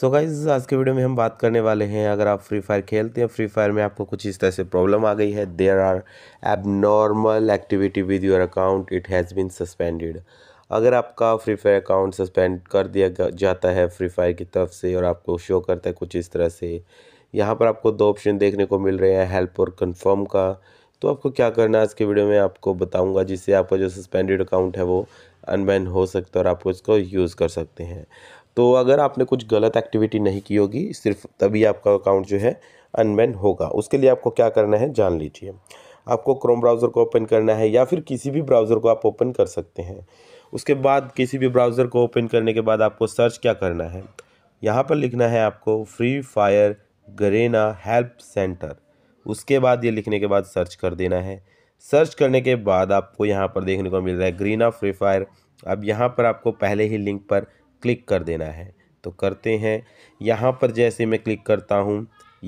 so guys आज के video में हम बात करने वाले हैं अगर आप फ्री फायर खेलते हैं फ्री फायर में आपको कुछ इस तरह से प्रॉब्लम आ गई है there are abnormal activity with your account it has been suspended अगर आपका फ्री फायर अकाउंट सस्पेंड कर दिया जाता है फ्री फायर की तरफ से और आपको शो करता है कुछ इस तरह से यहाँ पर आपको दो ऑप्शन देखने को मिल रहे हैं हेल्प और कन्फर्म का तो आपको क्या करना है आज के वीडियो में आपको बताऊंगा जिससे आपका जो सस्पेंडेड अकाउंट है वो अनबैन हो सकता है और आप उसको यूज़ कर सकते हैं तो अगर आपने कुछ गलत एक्टिविटी नहीं की होगी सिर्फ तभी आपका अकाउंट जो है अनबैन होगा उसके लिए आपको क्या करना है जान लीजिए आपको क्रोम ब्राउज़र को ओपन करना है या फिर किसी भी ब्राउज़र को आप ओपन कर सकते हैं उसके बाद किसी भी ब्राउज़र को ओपन करने के बाद आपको सर्च क्या करना है यहाँ पर लिखना है आपको free fire Garena help center उसके बाद ये लिखने के बाद सर्च कर देना है सर्च करने के बाद आपको यहाँ पर देखने को मिल रहा है ग्रीना फ्री फायर अब यहाँ पर आपको पहले ही लिंक पर क्लिक कर देना है तो करते हैं यहाँ पर जैसे मैं क्लिक करता हूँ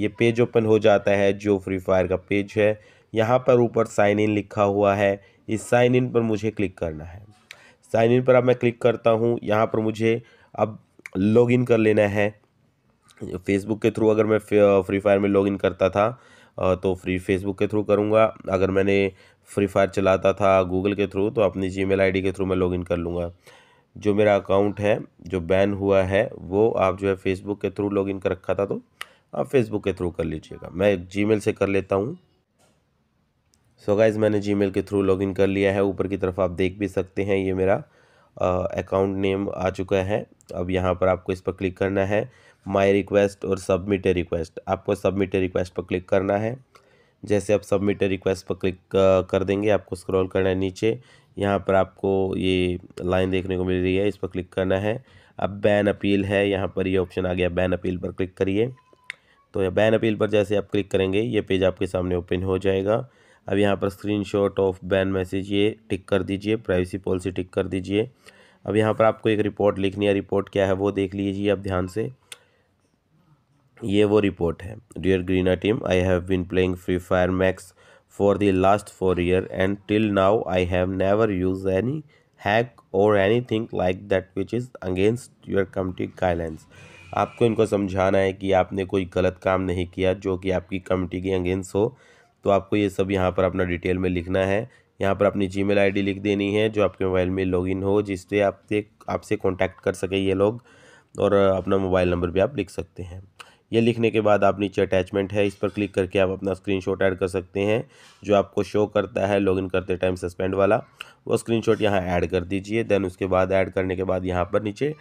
ये पेज ओपन हो जाता है जो फ्री फायर का पेज है यहाँ पर ऊपर साइन इन लिखा हुआ है इस साइन इन पर मुझे क्लिक करना है साइन इन पर अब मैं क्लिक करता हूँ यहाँ पर मुझे अब लॉगिन कर लेना है फेसबुक के थ्रू अगर मैं फ्री फायर में लॉगिन करता था तो फ्री फेसबुक के थ्रू करूँगा अगर मैंने फ्री फायर चलाता था गूगल के थ्रू तो अपनी जी मेल के थ्रू मैं लॉगिन कर लूँगा जो मेरा अकाउंट है जो बैन हुआ है वो आप जो है फेसबुक के थ्रू लॉगिन कर रखा था तो आप फेसबुक के थ्रू कर लीजिएगा मैं जीमेल से कर लेता हूँ सो so गाइज़ मैंने जीमेल के थ्रू लॉगिन कर लिया है ऊपर की तरफ आप देख भी सकते हैं ये मेरा अकाउंट नेम आ चुका है अब यहाँ पर आपको इस पर क्लिक करना है माई रिक्वेस्ट और सबमिट ए रिक्वेस्ट आपको सबमिट ए रिक्वेस्ट पर क्लिक करना है जैसे आप सबमिट ए रिक्वेस्ट पर क्लिक कर देंगे आपको स्क्रॉल करना है नीचे यहाँ पर आपको ये लाइन देखने को मिल रही है इस पर क्लिक करना है अब बैन अपील है यहाँ पर ये ऑप्शन आ गया बैन अपील पर क्लिक करिए तो यह बैन अपील पर जैसे आप क्लिक करेंगे ये पेज आपके सामने ओपन हो जाएगा अब यहाँ पर स्क्रीनशॉट ऑफ बैन मैसेज ये टिक कर दीजिए प्राइवेसी पॉलिसी टिक कर दीजिए अब यहाँ पर आपको एक रिपोर्ट लिखनी है रिपोर्ट क्या है वो देख लीजिए आप ध्यान से ये वो रिपोर्ट है dear Garena team I have been playing free fire max for the last 4 year and till now I have never used any hack or anything like that which is against your community guidelines आपको इनको समझाना है कि आपने कोई गलत काम नहीं किया जो कि आपकी कमिटी के अगेंस्ट हो तो आपको ये सब यहाँ पर अपना डिटेल में लिखना है यहाँ पर अपनी जी मेल लिख देनी है जो आपके मोबाइल में लॉगिन हो जिससे आपसे आपसे कांटेक्ट कर सके ये लोग और अपना मोबाइल नंबर भी आप लिख सकते हैं ये लिखने के बाद आप नीचे अटैचमेंट है इस पर क्लिक करके आप अपना स्क्रीनशॉट ऐड कर सकते हैं जो आपको शो करता है लॉगिन करते टाइम सस्पेंड वाला वो स्क्रीनशॉट यहाँ ऐड कर दीजिए देन उसके बाद ऐड करने के बाद यहाँ पर नीचे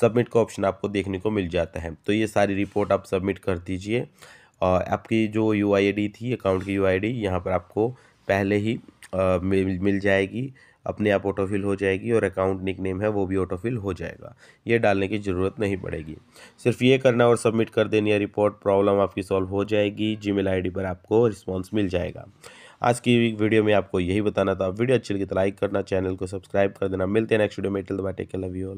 सबमिट का ऑप्शन आपको देखने को मिल जाता है तो ये सारी रिपोर्ट आप सबमिट कर दीजिए और आपकी जो यू आई डी थी अकाउंट की यू आई डी यहाँ पर आपको पहले ही मिल मिल जाएगी अपने आप ऑटोफिल हो जाएगी और अकाउंट निक नेम है वो भी ऑटोफिल हो जाएगा ये डालने की ज़रूरत नहीं पड़ेगी सिर्फ ये करना और सबमिट कर देनी है रिपोर्ट प्रॉब्लम आपकी सॉल्व हो जाएगी जीमेल आईडी पर आपको रिस्पॉन्स मिल जाएगा आज की वीडियो में आपको यही बताना था वीडियो अच्छी लगी तो लाइक करना चैनल को सब्सक्राइब कर देना मिलते हैं नेक्स्ट वीडियो में till the bye take love you